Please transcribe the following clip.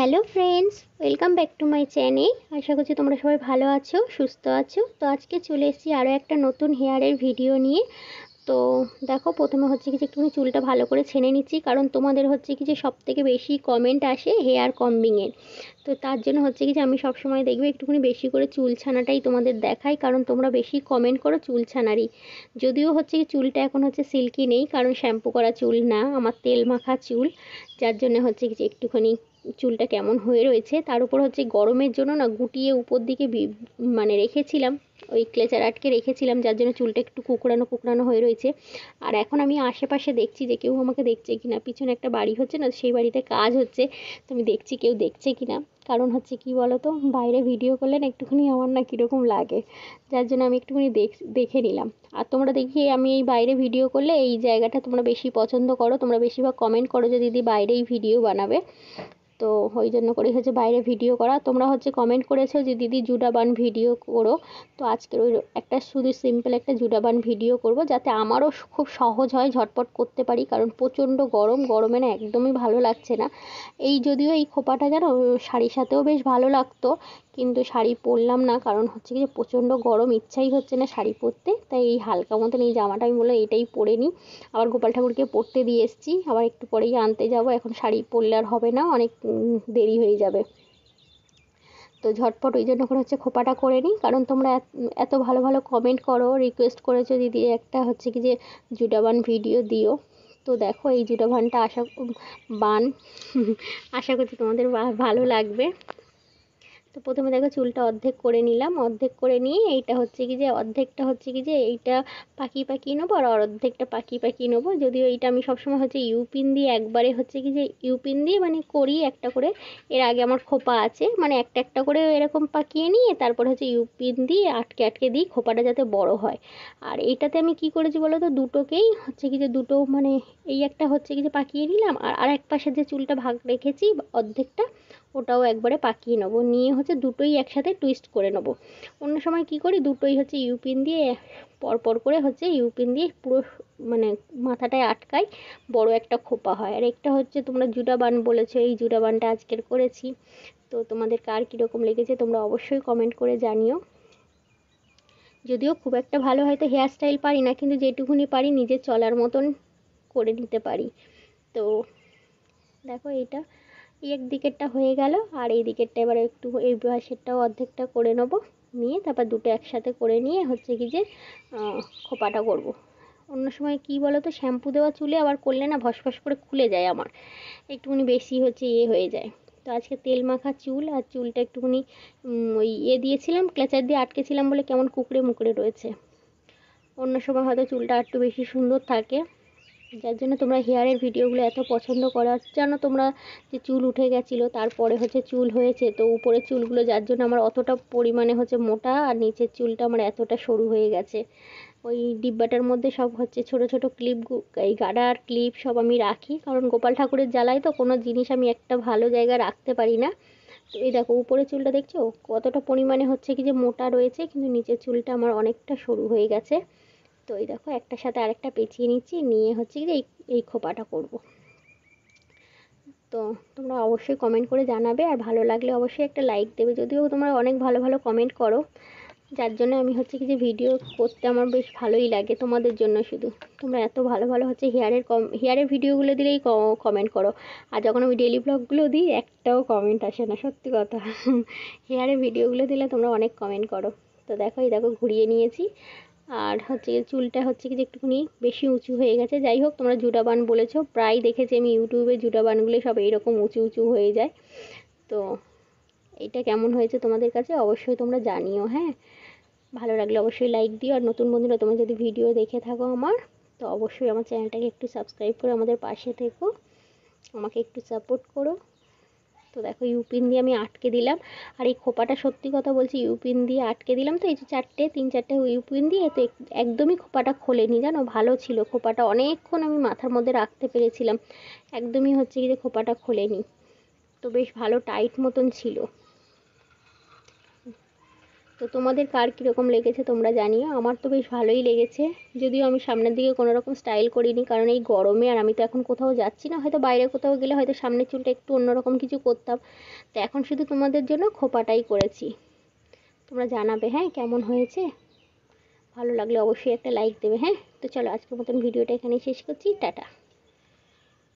Hello friends welcome back to my channel আশা করছি তোমরা সবাই ভালো আছো সুস্থ আছো তো আজকে চলে এসেছি আরও একটা নতুন হেয়ারের ভিডিও নিয়ে তো দেখো প্রথমে হচ্ছে কি যে একটুখানি চুলটা ভালো করে ছেনে নিচ্ছি কারণ তোমাদের হচ্ছে কি যে সবথেকে বেশি কমেন্ট আসে হেয়ার কম্বিংয়ের তো তার জন্য হচ্ছে কি যে আমি সবসময় দেখবো একটুখানি বেশি করে চুল ছানাটাই তোমাদের দেখাই কারণ তোমরা বেশি কমেন্ট করো চুল ছানারই যদিও হচ্ছে কি চুলটা এখন হচ্ছে সিল্কি নেই কারণ শ্যাম্পু করা চুল না আমার তেল মাখা চুল যার জন্য হচ্ছে কি যে একটুখানি চুলটা কেমন হয়ে রয়েছে তার উপর হচ্ছে গরমের জন্য না গুটিয়ে উপর দিকে মানে রেখেছিলাম ওই ক্লেচার আটকে রেখেছিলাম যার জন্য চুলটা একটু কুকড়ানো কুকড়ানো হয়ে রয়েছে আর এখন আমি আশেপাশে দেখছি যে কেউ আমাকে দেখছে কিনা পিছনে একটা বাড়ি হচ্ছে না সেই বাড়িতে কাজ হচ্ছে তো আমি দেখছি কেউ দেখছে কিনা কারণ হচ্ছে কি বলতো বাইরে ভিডিও করলে না একটুখানি আমার না কীরকম লাগে যার জন্য আমি একটুখানি দেখে নিলাম আর তোমরা দেখি আমি এই বাইরে ভিডিও করলে এই জায়গাটা তোমরা বেশি পছন্দ করো তোমরা বেশিরভাগ কমেন্ট করো যে দিদি বাইরেই ভিডিও বানাবে তো ওই জন্য করে হচ্ছে বাইরে ভিডিও করা তোমরা হচ্ছে কমেন্ট করেছো যে দিদি জুডাবান ভিডিও করো তো আজকের ওই একটা শুধু সিম্পল একটা জুডাবান ভিডিও করব যাতে আমারও খুব সহজ হয় ঝটপট করতে পারি কারণ প্রচণ্ড গরম গরমে না একদমই ভালো লাগছে না এই যদিও এই খোপাটা জানো শাড়ির সাথেও বেশ ভালো লাগতো কিন্তু শাড়ি পরলাম না কারণ হচ্ছে কি প্রচণ্ড গরম ইচ্ছাই হচ্ছে না শাড়ি পরতে তাই এই হালকা মতন এই জামাটা আমি বললাম এটাই পরে নিই আবার গোপাল ঠাকুরকে পরতে দিয়ে এসেছি আবার একটু পরেই আনতে যাব এখন শাড়ি পরলে আর হবে না অনেক দেরি হয়ে যাবে তো ঝটপট ওই জন্য করে হচ্ছে খোপাটা করে নিই কারণ তোমরা এত ভালো ভালো কমেন্ট করো রিকোয়েস্ট করেছো দিদি একটা হচ্ছে কি যে জুডাবান ভিডিও দিও তো দেখো এই জুডাবানটা আশা বান আশা করছি তোমাদের ভালো লাগবে তো প্রথমে দেখো চুলটা অর্ধেক করে নিলাম অর্ধেক করে নিয়ে এইটা হচ্ছে কি যে অর্ধেকটা হচ্ছে কি যে এইটা পাকি পাকি নেবো আর অর্ধেকটা পাকি পাকি নেবো যদিও এইটা আমি সবসময় হচ্ছে ইউপিন দিয়ে একবারে হচ্ছে কি যে ইউপিন দিয়ে মানে করি একটা করে এর আগে আমার খোপা আছে মানে একটা একটা করে এরকম পাকিয়ে নিয়ে তারপর হচ্ছে ইউপিন দিয়ে আটকে আটকে দিই খোপাটা যাতে বড় হয় আর এইটাতে আমি কি করেছি বলো তো দুটোকেই হচ্ছে কি যে দুটো মানে এই একটা হচ্ছে কি যে পাকিয়ে নিলাম আর আর এক পাশে যে চুলটা ভাগ রেখেছি অর্ধেকটা ওটাও একবারে পাকিয়ে নেবো নিয়ে হচ্ছে দুটোই একসাথে টুইস্ট করে নেবো অন্য সময় কি করি দুটোই হচ্ছে ইউপিন দিয়ে পরপর করে হচ্ছে ইউপিন দিয়ে পুরো মানে মাথাটায় আটকাই বড় একটা খোপা হয় আর একটা হচ্ছে তোমরা জুটা বান বলেছো এই জুটা বানটা আজকের করেছি তো তোমাদের কার কীরকম লেগেছে তোমরা অবশ্যই কমেন্ট করে জানিও যদিও খুব একটা ভালো হয়তো হেয়ারস্টাইল পারি না কিন্তু যেটুকুনি পারি নিজে চলার মতন করে নিতে পারি তো দেখো এটা এক দিকেরটা হয়ে গেল আর এই দিকেরটা এবার একটু এই পাশেরটাও অর্ধেকটা করে নেব নিয়ে তারপর দুটো একসাথে করে নিয়ে হচ্ছে কি যে খোপাটা করব। অন্য সময় কি বলো তো শ্যাম্পু দেওয়া চুলে আবার করলে না ভসফস করে খুলে যায় আমার একটুখানি বেশি হচ্ছে ইয়ে হয়ে যায় তো আজকে তেল মাখা চুল আর চুলটা একটুখানি ওই ইয়ে দিয়েছিলাম ক্লেচার দিয়ে আটকেছিলাম বলে কেমন কুকড়ে মুকড়ে রয়েছে অন্য সময় হয়তো চুলটা একটু বেশি সুন্দর থাকে যার জন্য তোমরা হেয়ারের ভিডিওগুলো এত পছন্দ করার জানো তোমরা যে চুল উঠে গেছিলো তারপরে হচ্ছে চুল হয়েছে তো উপরের চুলগুলো যার জন্য আমার অতটা পরিমাণে হচ্ছে মোটা আর নিচের চুলটা আমার এতটা সরু হয়ে গেছে ওই ডিব্বাটার মধ্যে সব হচ্ছে ছোট ছোট ক্লিপ এই গাডার ক্লিপ সব আমি রাখি কারণ গোপাল ঠাকুরের জ্বালায় তো কোনো জিনিস আমি একটা ভালো জায়গায় রাখতে পারি না তো এই দেখো উপরে চুলটা দেখছো কতটা পরিমাণে হচ্ছে কি যে মোটা রয়েছে কিন্তু নিচের চুলটা আমার অনেকটা সরু হয়ে গেছে তো এই দেখো একটার সাথে আরেকটা পেঁচিয়ে নিচ্ছি নিয়ে হচ্ছে যে এই খোপাটা করব তো তোমরা অবশ্যই কমেন্ট করে জানাবে আর ভালো লাগলে অবশ্যই একটা লাইক দেবে যদিও তোমরা অনেক ভালো ভালো কমেন্ট করো যার জন্য আমি হচ্ছে কি যে ভিডিও করতে আমার বেশ ভালোই লাগে তোমাদের জন্য শুধু তোমরা এত ভালো ভালো হচ্ছে হেয়ারের কম হেয়ারের ভিডিওগুলো দিলেই কমেন্ট করো আর যখন আমি ডেলি ব্লগগুলো দিই একটাও কমেন্ট আসে না সত্যি কথা হেয়ারের ভিডিওগুলো দিলে তোমরা অনেক কমেন্ট করো তো দেখো এই দেখো ঘুরিয়ে নিয়েছি আর হচ্ছে চুলটা হচ্ছে কি যে একটুখানি বেশি উঁচু হয়ে গেছে যাই হোক তোমরা জুটাবান বলেছো প্রায় দেখেছি আমি ইউটিউবে জুটাবানগুলি সব এইরকম উঁচু উঁচু হয়ে যায় তো এটা কেমন হয়েছে তোমাদের কাছে অবশ্যই তোমরা জানিও হ্যাঁ ভালো লাগলে অবশ্যই লাইক দিও আর নতুন বন্ধুরা তোমরা যদি ভিডিও দেখে থাকো আমার তো অবশ্যই আমার চ্যানেলটাকে একটু সাবস্ক্রাইব করে আমাদের পাশে থেকো আমাকে একটু সাপোর্ট করো তো দেখো ইউপিন দিয়ে আমি আটকে দিলাম আর এই খোপাটা সত্যি কথা বলছি ইউপিন দিয়ে আটকে দিলাম তো এই যে চারটে তিন চারটে ইউপিন দিয়ে তো একদমই খোপাটা খোলেনি জানো ভালো ছিল খোপাটা অনেকক্ষণ আমি মাথার মধ্যে রাখতে পেরেছিলাম একদমই হচ্ছে কি যে খোপাটা খোলেনি তো বেশ ভালো টাইট মতন ছিল তো তোমাদের কার কীরকম লেগেছে তোমরা জানিও আমার তো বেশ ভালোই লেগেছে যদিও আমি সামনের দিকে কোনো রকম স্টাইল করিনি কারণ এই গরমে আর আমি তো এখন কোথাও যাচ্ছি না হয়তো বাইরে কোথাও গেলে হয়তো সামনের চুলটা একটু অন্যরকম কিছু করতাম তো এখন শুধু তোমাদের জন্য খোপাটাই করেছি তোমরা জানাবে হ্যাঁ কেমন হয়েছে ভালো লাগলে অবশ্যই একটা লাইক দেবে হ্যাঁ তো চলো আজকের মতন ভিডিওটা এখানেই শেষ করছি টাটা